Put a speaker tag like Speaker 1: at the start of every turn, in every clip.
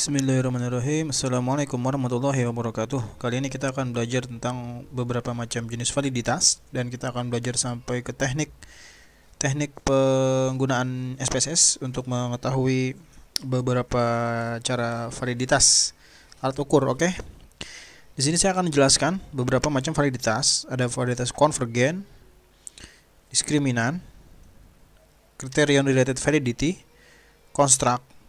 Speaker 1: Bismillahirrahmanirrahim Assalamualaikum warahmatullahi wabarakatuh Kali ini kita akan belajar tentang beberapa macam jenis validitas Dan kita akan belajar sampai ke teknik Teknik penggunaan SPSS Untuk mengetahui beberapa cara validitas Alat ukur, oke okay? Di sini saya akan menjelaskan beberapa macam validitas Ada validitas konvergen Diskriminan Kriterion related validity Construct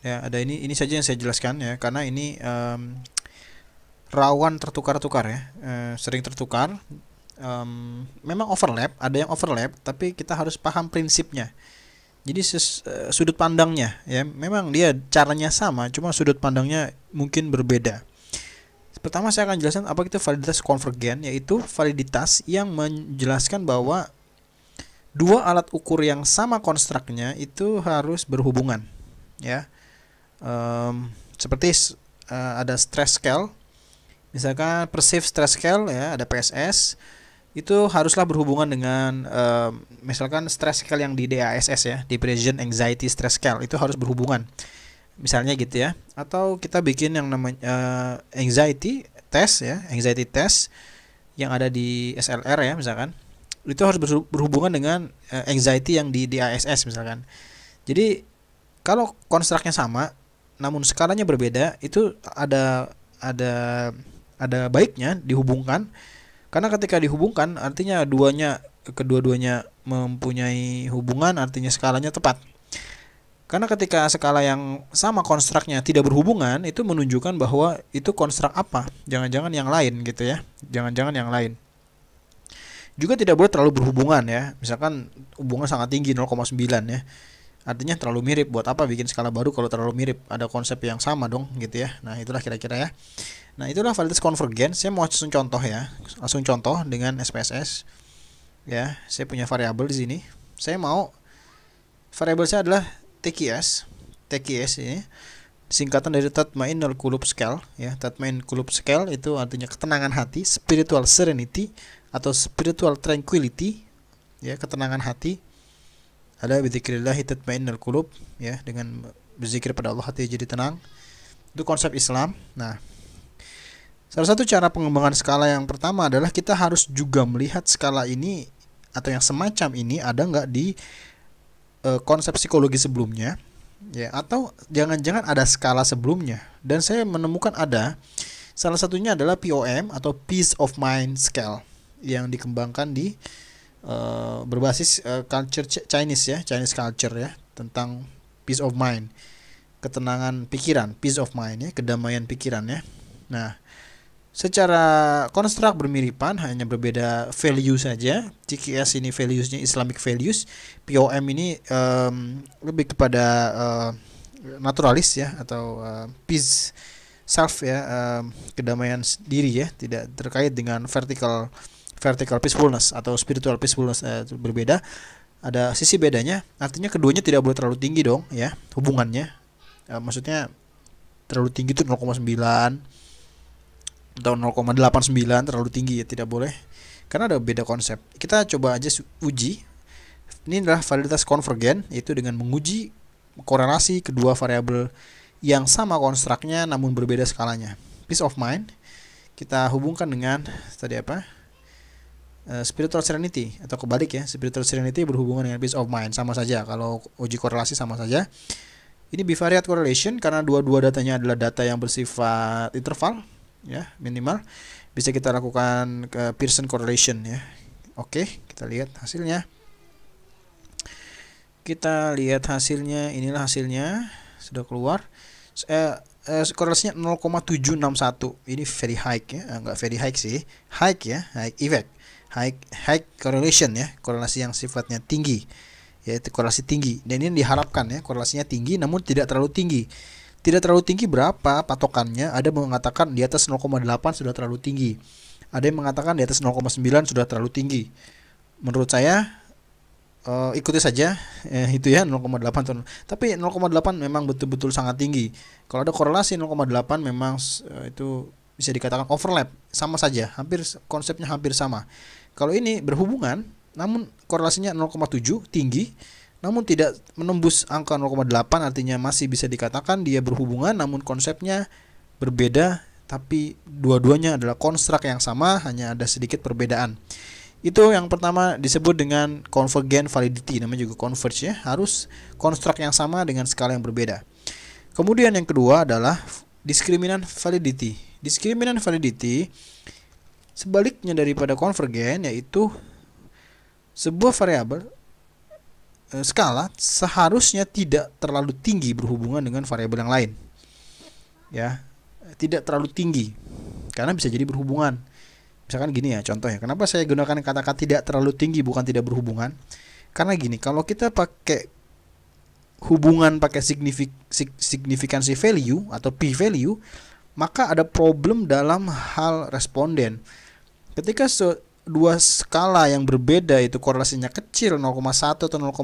Speaker 1: ya ada ini ini saja yang saya jelaskan ya karena ini um, rawan tertukar-tukar ya uh, sering tertukar um, memang overlap ada yang overlap tapi kita harus paham prinsipnya jadi ses, uh, sudut pandangnya ya memang dia caranya sama cuma sudut pandangnya mungkin berbeda pertama saya akan jelaskan apa itu validitas konvergen yaitu validitas yang menjelaskan bahwa dua alat ukur yang sama konstruknya itu harus berhubungan ya um, seperti uh, ada stress scale misalkan perceived stress scale ya ada PSS itu haruslah berhubungan dengan uh, misalkan stress scale yang di DASS ya depression anxiety stress scale itu harus berhubungan misalnya gitu ya atau kita bikin yang namanya uh, anxiety test ya anxiety test yang ada di SLR ya misalkan itu harus berhubungan dengan uh, anxiety yang di DASS misalkan jadi kalau konstruknya sama namun skalanya berbeda itu ada ada ada baiknya dihubungkan karena ketika dihubungkan artinya duanya kedua-duanya mempunyai hubungan artinya skalanya tepat karena ketika skala yang sama konstruknya tidak berhubungan itu menunjukkan bahwa itu konstruk apa jangan-jangan yang lain gitu ya jangan-jangan yang lain juga tidak boleh terlalu berhubungan ya misalkan hubungan sangat tinggi 0,9 ya artinya terlalu mirip buat apa bikin skala baru kalau terlalu mirip ada konsep yang sama dong gitu ya nah itulah kira-kira ya nah itulah validitas konvergen saya mau langsung contoh ya langsung contoh dengan SPSS ya saya punya variabel di sini saya mau variabel saya adalah TKS TKS ini singkatan dari Tatmain Kulub Scale ya Tatmain Kulub Scale itu artinya ketenangan hati spiritual serenity atau spiritual tranquility ya ketenangan hati ala bidzikrillah tatmainnul qulub ya dengan berzikir pada Allah hati jadi tenang itu konsep Islam nah salah satu cara pengembangan skala yang pertama adalah kita harus juga melihat skala ini atau yang semacam ini ada nggak di uh, konsep psikologi sebelumnya ya atau jangan-jangan ada skala sebelumnya dan saya menemukan ada salah satunya adalah POM atau Peace of Mind Scale yang dikembangkan di Eh, berbasis uh, culture Chinese ya Chinese culture ya tentang peace of mind ketenangan pikiran peace of mind ya kedamaian pikiran ya nah secara konstruk bermiripan hanya berbeda value saja CKS ini valuesnya Islamic values POM ini um, lebih kepada uh, naturalis ya atau uh, peace self ya um, kedamaian diri ya tidak terkait dengan vertical vertical peacefulness atau spiritual peacefulness eh, berbeda ada sisi bedanya artinya keduanya tidak boleh terlalu tinggi dong ya hubungannya e, maksudnya terlalu tinggi itu 0,9 atau 0,89 terlalu tinggi ya tidak boleh karena ada beda konsep kita coba aja uji ini adalah validitas konvergen itu dengan menguji korelasi kedua variabel yang sama konstruknya namun berbeda skalanya peace of mind kita hubungkan dengan tadi apa Eh, spiritual serenity atau kebalik ya spiritual serenity berhubungan dengan peace of mind sama saja kalau uji korelasi sama saja ini bivariate correlation karena dua-dua datanya adalah data yang bersifat interval ya minimal bisa kita lakukan ke Pearson correlation ya oke kita lihat hasilnya kita lihat hasilnya inilah hasilnya sudah keluar eh, eh, korelasinya 0,761 ini very high ya eh, nggak enggak very high sih high ya high effect high high correlation ya korelasi yang sifatnya tinggi yaitu korelasi tinggi dan ini diharapkan ya korelasinya tinggi namun tidak terlalu tinggi tidak terlalu tinggi berapa patokannya ada mengatakan di atas 0,8 sudah terlalu tinggi ada yang mengatakan di atas 0,9 sudah terlalu tinggi menurut saya uh, ikuti saja eh, itu ya 0,8 tapi 0,8 memang betul-betul sangat tinggi kalau ada korelasi 0,8 memang uh, itu bisa dikatakan overlap sama saja hampir konsepnya hampir sama kalau ini berhubungan, namun korelasinya 0,7 tinggi, namun tidak menembus angka 0,8 artinya masih bisa dikatakan dia berhubungan namun konsepnya berbeda tapi dua-duanya adalah konstruk yang sama hanya ada sedikit perbedaan. Itu yang pertama disebut dengan convergent validity namanya juga converge ya, harus konstruk yang sama dengan skala yang berbeda. Kemudian yang kedua adalah discriminant validity. Discriminant validity Sebaliknya daripada konvergen yaitu sebuah variabel eh, skala seharusnya tidak terlalu tinggi berhubungan dengan variabel yang lain. Ya, tidak terlalu tinggi karena bisa jadi berhubungan. Misalkan gini ya contohnya. Kenapa saya gunakan kata-kata tidak terlalu tinggi bukan tidak berhubungan? Karena gini, kalau kita pakai hubungan pakai signifik, signifikansi value atau p value, maka ada problem dalam hal responden Ketika dua skala yang berbeda itu korelasinya kecil 0,1 atau 0,2,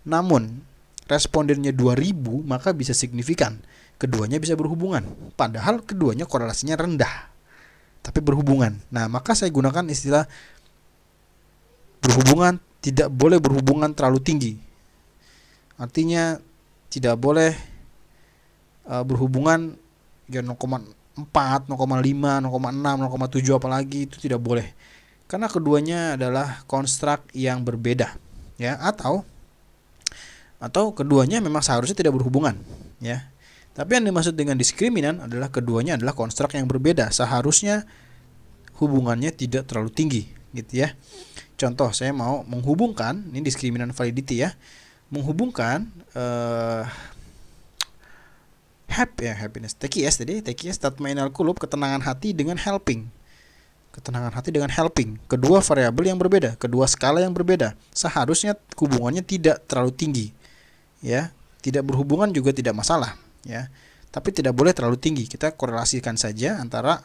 Speaker 1: namun respondennya 2000 maka bisa signifikan. Keduanya bisa berhubungan, padahal keduanya korelasinya rendah. Tapi berhubungan. Nah, maka saya gunakan istilah berhubungan tidak boleh berhubungan terlalu tinggi. Artinya tidak boleh uh, berhubungan ya, 4, 0,5, 0,6, 0,7 apalagi itu tidak boleh. Karena keduanya adalah konstruk yang berbeda ya atau atau keduanya memang seharusnya tidak berhubungan ya. Tapi yang dimaksud dengan diskriminan adalah keduanya adalah konstruk yang berbeda, seharusnya hubungannya tidak terlalu tinggi gitu ya. Contoh saya mau menghubungkan ini diskriminan validity ya. Menghubungkan eh, Happy ya happiness. TKS tadi, TKS tatmainal kulub ketenangan hati dengan helping. Ketenangan hati dengan helping. Kedua variabel yang berbeda, kedua skala yang berbeda. Seharusnya hubungannya tidak terlalu tinggi. Ya, tidak berhubungan juga tidak masalah, ya. Tapi tidak boleh terlalu tinggi. Kita korelasikan saja antara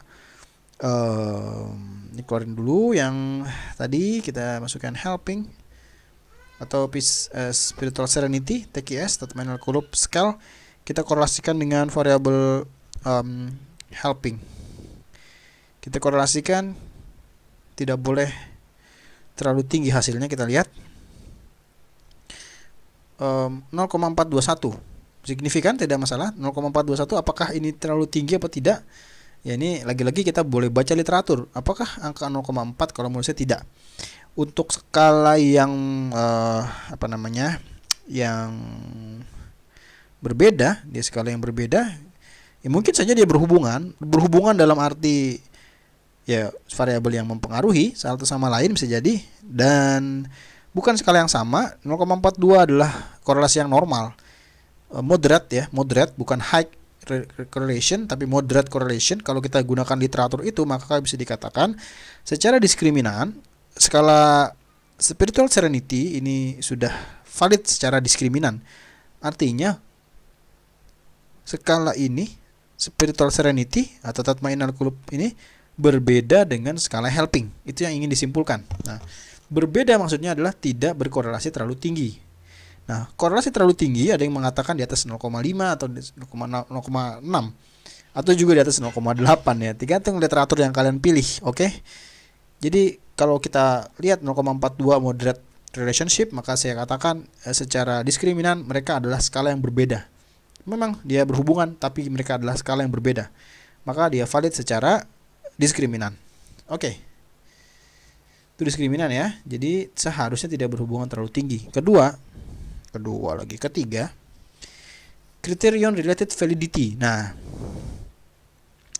Speaker 1: ini keluarin dulu yang tadi kita masukkan helping atau uh, spiritual serenity TKS tatmainal mental scale kita korelasikan dengan variabel um, helping. Kita korelasikan tidak boleh terlalu tinggi hasilnya kita lihat. Um, 0,421 signifikan tidak masalah 0,421 apakah ini terlalu tinggi apa tidak ya ini lagi-lagi kita boleh baca literatur apakah angka 0,4 kalau menurut saya tidak untuk skala yang uh, apa namanya yang berbeda di skala yang berbeda ya mungkin saja dia berhubungan berhubungan dalam arti ya variabel yang mempengaruhi satu sama lain bisa jadi dan bukan skala yang sama 0,42 adalah korelasi yang normal e, moderate ya moderate bukan high correlation tapi moderate correlation kalau kita gunakan literatur itu maka bisa dikatakan secara diskriminan skala spiritual serenity ini sudah valid secara diskriminan artinya skala ini spiritual serenity atau tatmainal kulub ini berbeda dengan skala helping. Itu yang ingin disimpulkan. Nah, berbeda maksudnya adalah tidak berkorelasi terlalu tinggi. Nah, korelasi terlalu tinggi ada yang mengatakan di atas 0,5 atau 0,6 atau juga di atas 0,8 ya. Tergantung literatur yang kalian pilih, oke? Okay? Jadi kalau kita lihat 0,42 moderate relationship maka saya katakan eh, secara diskriminan mereka adalah skala yang berbeda Memang dia berhubungan, tapi mereka adalah skala yang berbeda. Maka dia valid secara diskriminan. Oke. Okay. Itu diskriminan ya. Jadi seharusnya tidak berhubungan terlalu tinggi. Kedua, kedua lagi, ketiga, kriterion related validity. Nah,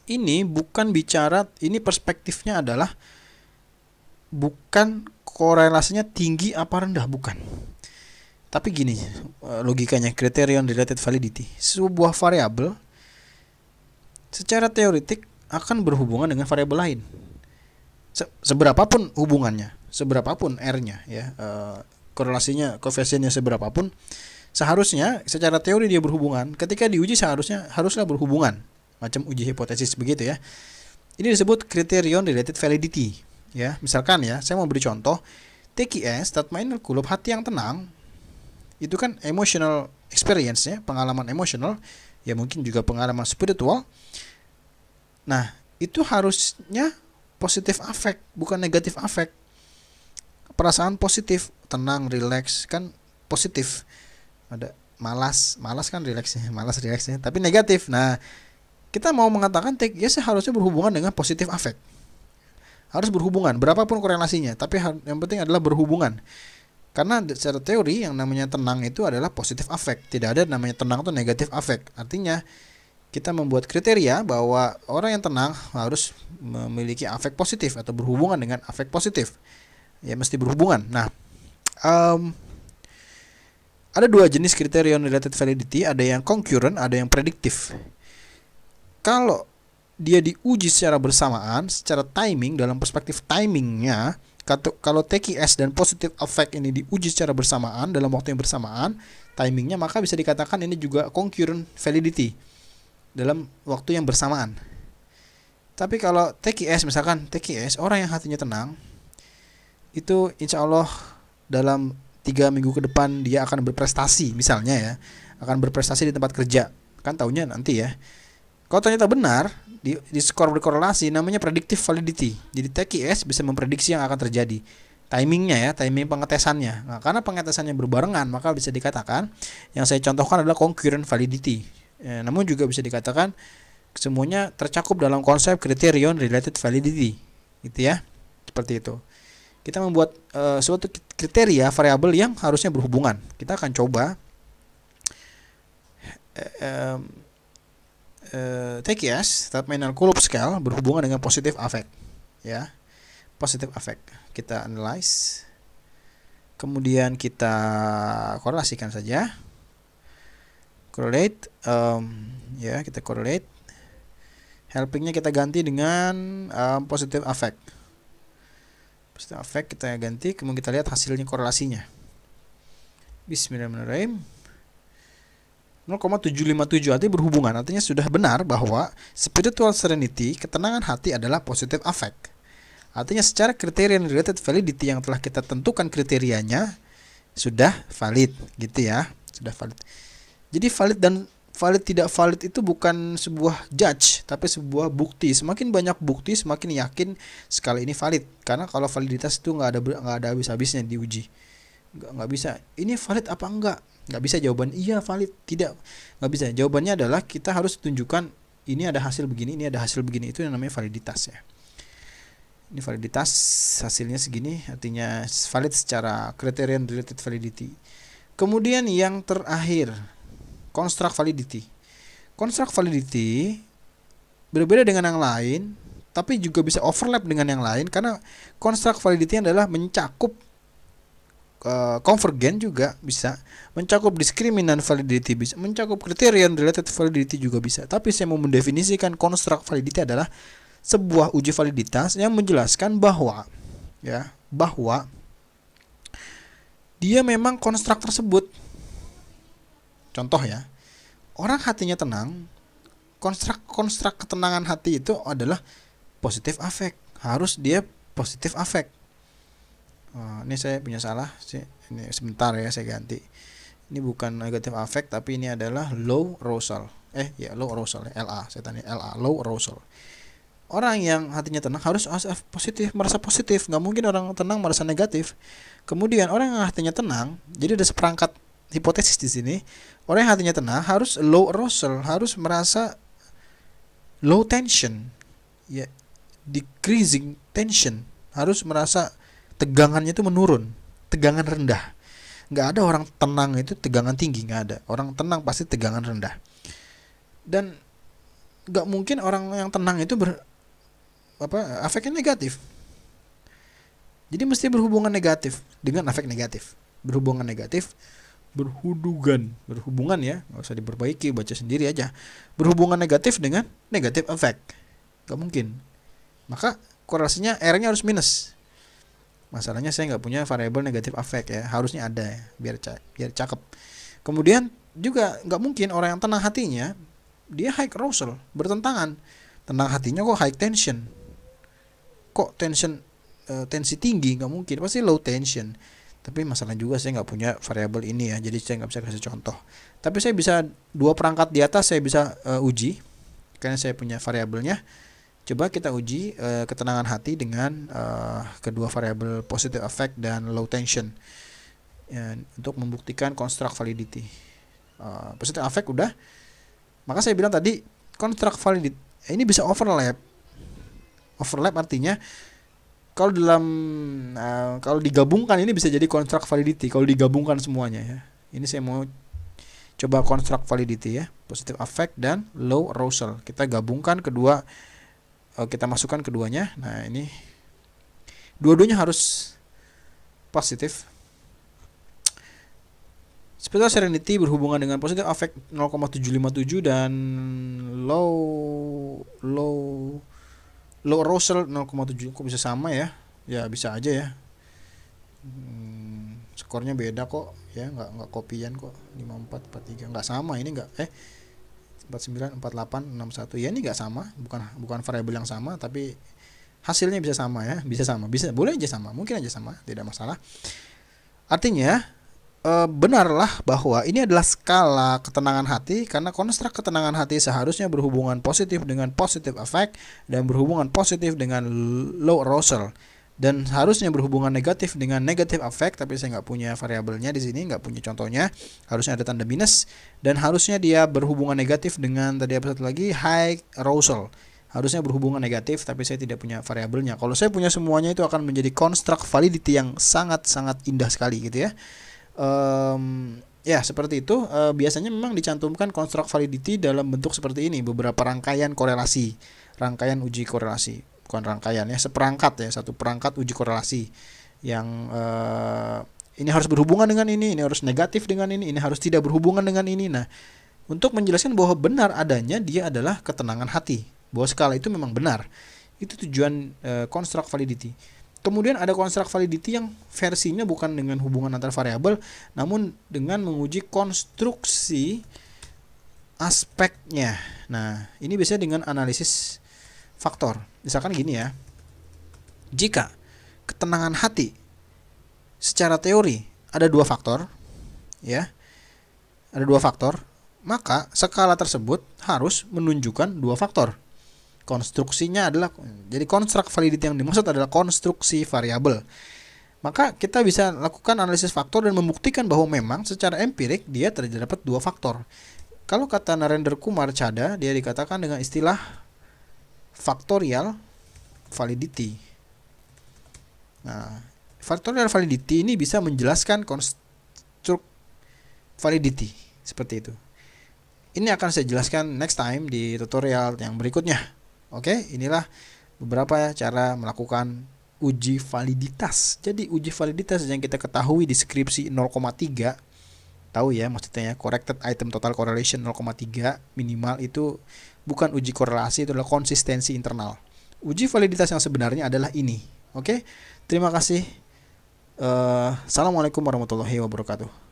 Speaker 1: ini bukan bicara, ini perspektifnya adalah bukan korelasinya tinggi apa rendah, bukan. Tapi gini eh, logikanya kriterion related validity, sebuah variabel secara teoritik akan berhubungan dengan variabel lain. Se seberapapun hubungannya, seberapapun R-nya ya, uh, korelasinya, koefisiennya seberapapun, seharusnya secara teori dia berhubungan, ketika diuji seharusnya haruslah berhubungan. Macam uji hipotesis begitu ya. Ini disebut kriterion related validity ya. Misalkan ya, saya mau beri contoh TQS, statement kulub hati yang tenang itu kan emotional experience ya pengalaman emosional ya mungkin juga pengalaman spiritual nah itu harusnya positif affect bukan negatif affect perasaan positif tenang relax kan positif ada malas malas kan relaxnya malas relaxnya tapi negatif nah kita mau mengatakan take ya seharusnya berhubungan dengan positif affect harus berhubungan berapapun korelasinya tapi yang penting adalah berhubungan karena secara teori yang namanya tenang itu adalah positif affect. Tidak ada namanya tenang itu negatif affect. Artinya kita membuat kriteria bahwa orang yang tenang harus memiliki afek positif atau berhubungan dengan afek positif. Ya mesti berhubungan. Nah, um, ada dua jenis kriteria related validity, ada yang concurrent, ada yang prediktif. Kalau dia diuji secara bersamaan, secara timing dalam perspektif timingnya, kalau TQS dan positive effect ini diuji secara bersamaan dalam waktu yang bersamaan, timingnya maka bisa dikatakan ini juga concurrent validity dalam waktu yang bersamaan. Tapi kalau TQS misalkan TQS orang yang hatinya tenang itu insya Allah dalam tiga minggu ke depan dia akan berprestasi misalnya ya akan berprestasi di tempat kerja kan tahunya nanti ya kalau ternyata benar di, di skor berkorelasi namanya predictive validity. Jadi TQS bisa memprediksi yang akan terjadi. Timingnya ya, timing pengetesannya. Nah, karena pengetesannya berbarengan, maka bisa dikatakan yang saya contohkan adalah concurrent validity. Ya, namun juga bisa dikatakan semuanya tercakup dalam konsep criterion related validity, gitu ya, seperti itu. Kita membuat uh, suatu kriteria variabel yang harusnya berhubungan. Kita akan coba. Eh, eh, tekias tetap mainan kulub scale berhubungan dengan positif affect ya positif affect kita analyze kemudian kita korelasikan saja correlate um, ya kita correlate helpingnya kita ganti dengan um, positive affect positive affect kita ganti kemudian kita lihat hasilnya korelasinya Bismillahirrahmanirrahim 0,757 artinya berhubungan artinya sudah benar bahwa spiritual serenity ketenangan hati adalah positive affect artinya secara kriteria related validity yang telah kita tentukan kriterianya sudah valid gitu ya sudah valid jadi valid dan valid tidak valid itu bukan sebuah judge tapi sebuah bukti semakin banyak bukti semakin yakin sekali ini valid karena kalau validitas itu nggak ada nggak ada habis-habisnya diuji nggak nggak bisa ini valid apa enggak nggak bisa jawaban iya valid tidak nggak bisa jawabannya adalah kita harus tunjukkan ini ada hasil begini ini ada hasil begini itu yang namanya validitas ya ini validitas hasilnya segini artinya valid secara kriterian related validity kemudian yang terakhir construct validity construct validity berbeda dengan yang lain tapi juga bisa overlap dengan yang lain karena construct validity adalah mencakup uh, juga bisa mencakup diskriminan validity bisa mencakup kriterian related validity juga bisa tapi saya mau mendefinisikan konstrukt validity adalah sebuah uji validitas yang menjelaskan bahwa ya bahwa dia memang konstruk tersebut contoh ya orang hatinya tenang konstruk konstruk ketenangan hati itu adalah positif afek harus dia positif afek Eh, ini saya punya salah sih ini sebentar ya saya ganti ini bukan negatif affect tapi ini adalah low arousal eh ya low arousal ya, LA saya tanya LA low arousal orang yang hatinya tenang harus positif merasa positif nggak mungkin orang tenang merasa negatif kemudian orang yang hatinya tenang jadi ada seperangkat hipotesis di sini orang yang hatinya tenang harus low arousal harus merasa low tension ya decreasing tension harus merasa tegangannya itu menurun tegangan rendah nggak ada orang tenang itu tegangan tinggi nggak ada orang tenang pasti tegangan rendah dan nggak mungkin orang yang tenang itu ber apa efeknya negatif jadi mesti berhubungan negatif dengan efek negatif berhubungan negatif berhubungan berhubungan ya nggak usah diperbaiki baca sendiri aja berhubungan negatif dengan negatif efek nggak mungkin maka korelasinya R-nya harus minus Masalahnya saya nggak punya variabel negatif affect ya. Harusnya ada ya, biar ca biar cakep. Kemudian juga nggak mungkin orang yang tenang hatinya dia high arousal bertentangan. Tenang hatinya kok high tension. Kok tension uh, tensi tinggi nggak mungkin pasti low tension tapi masalah juga saya nggak punya variabel ini ya jadi saya nggak bisa kasih contoh tapi saya bisa dua perangkat di atas saya bisa uh, uji karena saya punya variabelnya Coba kita uji uh, ketenangan hati dengan uh, kedua variabel positive effect dan low tension uh, untuk membuktikan construct validity. Uh, positive effect udah. Maka saya bilang tadi construct validity ini bisa overlap. Overlap artinya kalau dalam uh, kalau digabungkan ini bisa jadi construct validity kalau digabungkan semuanya ya. Ini saya mau coba construct validity ya, positive affect dan low arousal. Kita gabungkan kedua Eh, kita masukkan keduanya. Nah, ini dua-duanya harus positif. Spectral Serenity berhubungan dengan positif affect 0,757 dan low low low arousal 0,7 kok bisa sama ya? Ya bisa aja ya. Hmm, skornya beda kok ya nggak nggak kopian kok 5443 nggak sama ini nggak eh 49, 48, 61. Ya ini nggak sama, bukan bukan variabel yang sama, tapi hasilnya bisa sama ya, bisa sama, bisa boleh aja sama, mungkin aja sama, tidak masalah. Artinya e, benarlah bahwa ini adalah skala ketenangan hati karena konstruk ketenangan hati seharusnya berhubungan positif dengan positif efek dan berhubungan positif dengan low arousal dan harusnya berhubungan negatif dengan negatif affect tapi saya nggak punya variabelnya di sini nggak punya contohnya harusnya ada tanda minus dan harusnya dia berhubungan negatif dengan tadi apa satu lagi high arousal harusnya berhubungan negatif tapi saya tidak punya variabelnya kalau saya punya semuanya itu akan menjadi construct validity yang sangat sangat indah sekali gitu ya um, ya seperti itu e, biasanya memang dicantumkan construct validity dalam bentuk seperti ini beberapa rangkaian korelasi rangkaian uji korelasi bukan rangkaian ya seperangkat ya satu perangkat uji korelasi yang uh, ini harus berhubungan dengan ini ini harus negatif dengan ini ini harus tidak berhubungan dengan ini nah untuk menjelaskan bahwa benar adanya dia adalah ketenangan hati bahwa skala itu memang benar itu tujuan uh, construct validity kemudian ada konstrukt validity yang versinya bukan dengan hubungan antar variabel namun dengan menguji konstruksi aspeknya nah ini biasanya dengan analisis faktor. Misalkan gini ya. Jika ketenangan hati secara teori ada dua faktor, ya. Ada dua faktor, maka skala tersebut harus menunjukkan dua faktor. Konstruksinya adalah jadi konstruk validity yang dimaksud adalah konstruksi variabel. Maka kita bisa lakukan analisis faktor dan membuktikan bahwa memang secara empirik dia terdapat dua faktor. Kalau kata Narendra Kumar Chada, dia dikatakan dengan istilah faktorial validity. Nah, faktorial validity ini bisa menjelaskan konstruk validity seperti itu. Ini akan saya jelaskan next time di tutorial yang berikutnya. Oke, inilah beberapa cara melakukan uji validitas. Jadi uji validitas yang kita ketahui di skripsi 0,3 tahu ya maksudnya corrected item total correlation 0,3 minimal itu bukan uji korelasi, itu adalah konsistensi internal. Uji validitas yang sebenarnya adalah ini. Oke, terima kasih. Uh, Assalamualaikum warahmatullahi wabarakatuh.